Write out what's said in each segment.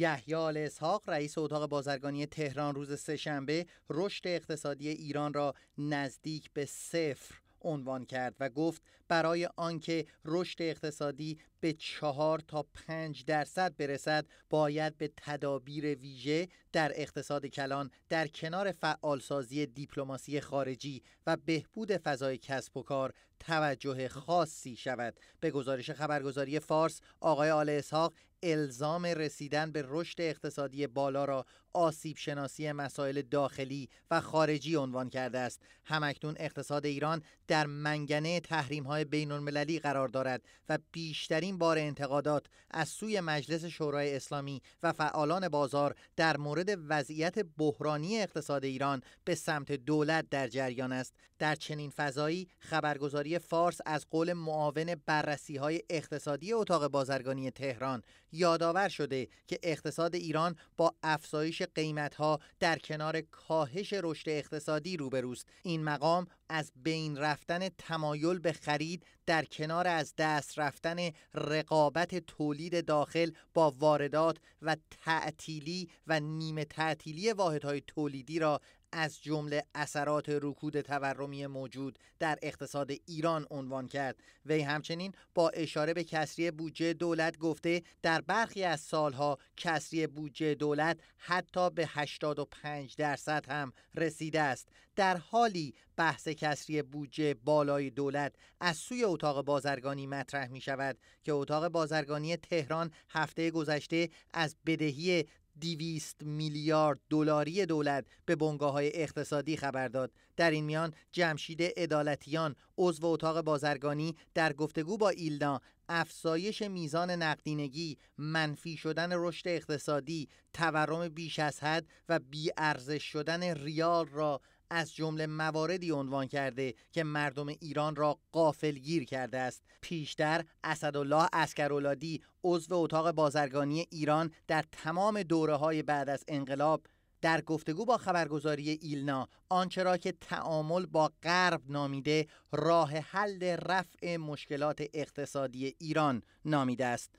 یحیی آل اسحاق رئیس اتاق بازرگانی تهران روز سهشنبه رشد اقتصادی ایران را نزدیک به صفر عنوان کرد و گفت برای آنکه رشد اقتصادی به چهار تا پنج درصد برسد باید به تدابیر ویژه در اقتصاد کلان در کنار فعالسازی دیپلماسی خارجی و بهبود فضای کسب و کار توجه خاصی شود به گزارش خبرگزاری فارس آقای آل اسحاق الزام رسیدن به رشد اقتصادی بالا را آسیب شناسی مسائل داخلی و خارجی عنوان کرده است همکنون اقتصاد ایران در منگنه تحریم های بین المللی قرار دارد و بیشترین بار انتقادات از سوی مجلس شورای اسلامی و فعالان بازار در مورد وضعیت بحرانی اقتصاد ایران به سمت دولت در جریان است در چنین فضایی خبرگزاری فارس از قول معاون بررسی های اقتصادی اتاق بازرگانی تهران یادآور شده که اقتصاد ایران با افزایش قیمت ها در کنار کاهش رشد اقتصادی روبروست این مقام از بین رفتن تمایل به خرید در کنار از دست رفتن رقابت تولید داخل با واردات و تعطیلی و نیمه تعطیلی واحدهای تولیدی را از جمله اثرات رکود تورمی موجود در اقتصاد ایران عنوان کرد وی همچنین با اشاره به کسری بودجه دولت گفته در برخی از سالها کسری بودجه دولت حتی به 85 درصد هم رسیده است در حالی بحث کسری بودجه بالای دولت از سوی اتاق بازرگانی مطرح می شود که اتاق بازرگانی تهران هفته گذشته از بدهی دیویست میلیارد دلاری دولت به بنگاه های اقتصادی خبر داد در این میان جمشید عدالتیان عضو اتاق بازرگانی در گفتگو با ایلنا افزایش میزان نقدینگی، منفی شدن رشد اقتصادی، تورم بیش از حد و بیارزش شدن ریال را از جمله مواردی عنوان کرده که مردم ایران را قافل گیر کرده است پیشتر اسدالله اسکرولادی عضو اتاق بازرگانی ایران در تمام دوره های بعد از انقلاب در گفتگو با خبرگزاری ایلنا آنچه را که تعامل با غرب نامیده راه حل رفع مشکلات اقتصادی ایران نامیده است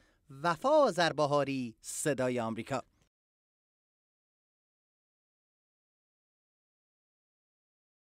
وفا آذربهاری صدای آمریکا